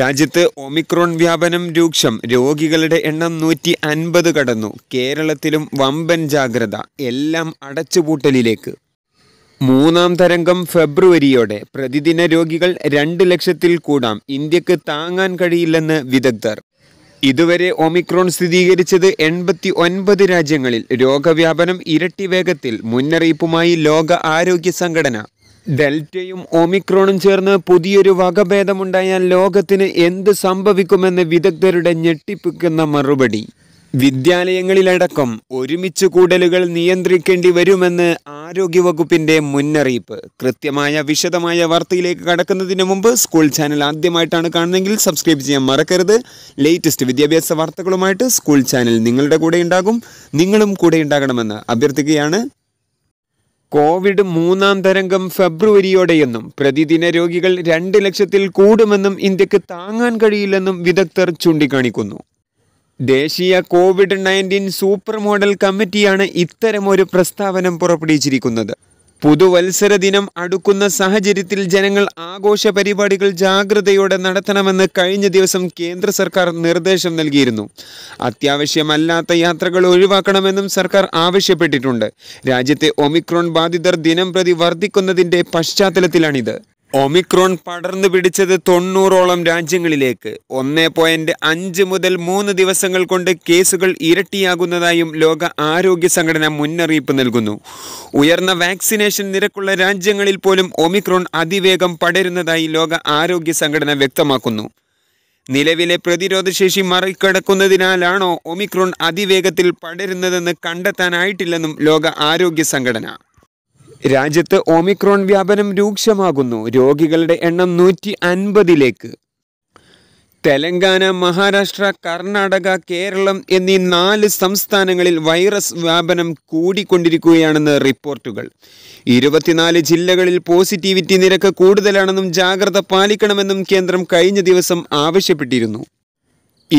രാജ്യത്ത് ഒമിക്രോൺ വ്യാപനം രൂക്ഷം രോഗികളുടെ എണ്ണം നൂറ്റി അൻപത് കടന്നു കേരളത്തിലും വമ്പൻ ജാഗ്രത എല്ലാം അടച്ചുപൂട്ടലിലേക്ക് മൂന്നാം തരംഗം ഫെബ്രുവരിയോടെ പ്രതിദിന രോഗികൾ രണ്ട് ലക്ഷത്തിൽ കൂടാം ഇന്ത്യക്ക് താങ്ങാൻ കഴിയില്ലെന്ന് വിദഗ്ധർ ഇതുവരെ ഒമിക്രോൺ സ്ഥിരീകരിച്ചത് എൺപത്തി ഒൻപത് രാജ്യങ്ങളിൽ രോഗവ്യാപനം ഇരട്ടി വേഗത്തിൽ മുന്നറിയിപ്പുമായി ലോക ആരോഗ്യ സംഘടന ഡെൽറ്റയും ഒമിക്രോണും ചേർന്ന് പുതിയൊരു വകഭേദമുണ്ടായാൽ ലോകത്തിന് എന്ത് സംഭവിക്കുമെന്ന് വിദഗ്ധരുടെ ഞെട്ടിപ്പിക്കുന്ന മറുപടി വിദ്യാലയങ്ങളിലടക്കം ഒരുമിച്ച് കൂടലുകൾ നിയന്ത്രിക്കേണ്ടി വരുമെന്ന് ആരോഗ്യവകുപ്പിന്റെ മുന്നറിയിപ്പ് കൃത്യമായ വിശദമായ വാർത്തയിലേക്ക് കടക്കുന്നതിന് മുമ്പ് സ്കൂൾ ചാനൽ ആദ്യമായിട്ടാണ് കാണുന്നതെങ്കിൽ സബ്സ്ക്രൈബ് ചെയ്യാൻ മറക്കരുത് ലേറ്റസ്റ്റ് വിദ്യാഭ്യാസ വാർത്തകളുമായിട്ട് സ്കൂൾ ചാനൽ നിങ്ങളുടെ കൂടെ ഉണ്ടാകും നിങ്ങളും കൂടെ ഉണ്ടാകണമെന്ന് അഭ്യർത്ഥിക്കുകയാണ് കോവിഡ് മൂന്നാം തരംഗം ഫെബ്രുവരിയോടെയെന്നും പ്രതിദിന രോഗികൾ രണ്ട് ലക്ഷത്തിൽ കൂടുമെന്നും ഇന്ത്യക്ക് താങ്ങാൻ കഴിയില്ലെന്നും വിദഗ്ധർ ചൂണ്ടിക്കാണിക്കുന്നു ദേശീയ കോവിഡ് നയൻറ്റീൻ സൂപ്പർ മോഡൽ കമ്മിറ്റിയാണ് ഇത്തരമൊരു പ്രസ്താവന പുറപ്പെടുവിച്ചിരിക്കുന്നത് പുതുവത്സര ദിനം അടുക്കുന്ന സാഹചര്യത്തിൽ ജനങ്ങൾ ആഘോഷ പരിപാടികൾ ജാഗ്രതയോടെ നടത്തണമെന്ന് കഴിഞ്ഞ ദിവസം കേന്ദ്ര സർക്കാർ നിർദ്ദേശം നൽകിയിരുന്നു അത്യാവശ്യമല്ലാത്ത യാത്രകൾ ഒഴിവാക്കണമെന്നും സർക്കാർ ആവശ്യപ്പെട്ടിട്ടുണ്ട് രാജ്യത്തെ ഒമിക്രോൺ ബാധിതർ ദിനം പ്രതി വർദ്ധിക്കുന്നതിൻ്റെ പശ്ചാത്തലത്തിലാണിത് ഒമിക്രോൺ പടർന്നു പിടിച്ചത് തൊണ്ണൂറോളം രാജ്യങ്ങളിലേക്ക് ഒന്നേ പോയിന്റ് അഞ്ച് മുതൽ മൂന്ന് ദിവസങ്ങൾ കൊണ്ട് കേസുകൾ ഇരട്ടിയാകുന്നതായും ലോക ആരോഗ്യ സംഘടന മുന്നറിയിപ്പ് നൽകുന്നു ഉയർന്ന വാക്സിനേഷൻ നിരക്കുള്ള രാജ്യങ്ങളിൽ പോലും ഒമിക്രോൺ അതിവേഗം പടരുന്നതായി ലോക ആരോഗ്യ സംഘടന വ്യക്തമാക്കുന്നു നിലവിലെ പ്രതിരോധശേഷി മറികടക്കുന്നതിനാലാണോ ഒമിക്രോൺ അതിവേഗത്തിൽ പടരുന്നതെന്ന് കണ്ടെത്താനായിട്ടില്ലെന്നും ലോക ആരോഗ്യ സംഘടന രാജ്യത്ത് ഓമിക്രോൺ വ്യാപനം രൂക്ഷമാകുന്നു രോഗികളുടെ എണ്ണം നൂറ്റി അൻപതിലേക്ക് തെലങ്കാന മഹാരാഷ്ട്ര കർണാടക കേരളം എന്നീ നാല് സംസ്ഥാനങ്ങളിൽ വൈറസ് വ്യാപനം കൂടിക്കൊണ്ടിരിക്കുകയാണെന്ന് റിപ്പോർട്ടുകൾ ഇരുപത്തിനാല് ജില്ലകളിൽ പോസിറ്റിവിറ്റി നിരക്ക് കൂടുതലാണെന്നും ജാഗ്രത പാലിക്കണമെന്നും കേന്ദ്രം കഴിഞ്ഞ ദിവസം ആവശ്യപ്പെട്ടിരുന്നു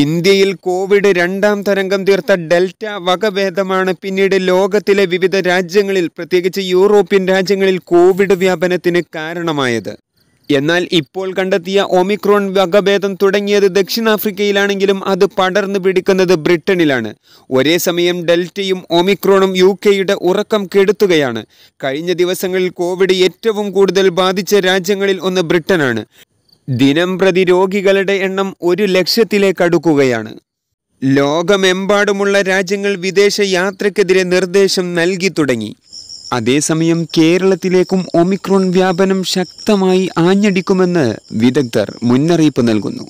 ഇന്ത്യയിൽ കോവിഡ് രണ്ടാം തരംഗം തീർത്ത ഡെൽറ്റ വകഭേദമാണ് പിന്നീട് ലോകത്തിലെ വിവിധ രാജ്യങ്ങളിൽ പ്രത്യേകിച്ച് യൂറോപ്യൻ രാജ്യങ്ങളിൽ കോവിഡ് വ്യാപനത്തിന് കാരണമായത് എന്നാൽ ഇപ്പോൾ കണ്ടെത്തിയ ഒമിക്രോൺ വകഭേദം തുടങ്ങിയത് ദക്ഷിണാഫ്രിക്കയിലാണെങ്കിലും അത് പടർന്നു പിടിക്കുന്നത് ബ്രിട്ടനിലാണ് ഒരേ സമയം ഡെൽറ്റയും ഒമിക്രോണും യു കെയുടെ ഉറക്കം കെടുത്തുകയാണ് കഴിഞ്ഞ ദിവസങ്ങളിൽ കോവിഡ് ഏറ്റവും കൂടുതൽ ബാധിച്ച രാജ്യങ്ങളിൽ ഒന്ന് ബ്രിട്ടനാണ് ദിനംപ്രതി രോഗികളുടെ എണ്ണം ഒരു ലക്ഷത്തിലേക്ക് അടുക്കുകയാണ് ലോകമെമ്പാടുമുള്ള രാജ്യങ്ങൾ വിദേശ യാത്രക്കെതിരെ നിർദ്ദേശം നൽകി തുടങ്ങി അതേസമയം കേരളത്തിലേക്കും ഒമിക്രോൺ വ്യാപനം ശക്തമായി ആഞ്ഞടിക്കുമെന്ന് വിദഗ്ധർ മുന്നറിയിപ്പ് നൽകുന്നു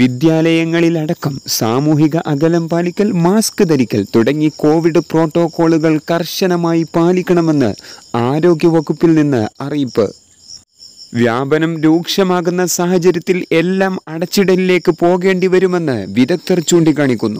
വിദ്യാലയങ്ങളിലടക്കം സാമൂഹിക അകലം പാലിക്കൽ മാസ്ക് ധരിക്കൽ തുടങ്ങി കോവിഡ് പ്രോട്ടോകോളുകൾ കർശനമായി പാലിക്കണമെന്ന് ആരോഗ്യവകുപ്പിൽ നിന്ന് അറിയിപ്പ് വ്യാപനം രൂക്ഷമാകുന്ന സാഹചര്യത്തിൽ എല്ലാം അടച്ചിടലിലേക്ക് പോകേണ്ടി വരുമെന്ന് വിദഗ്ധർ ചൂണ്ടിക്കാണിക്കുന്നു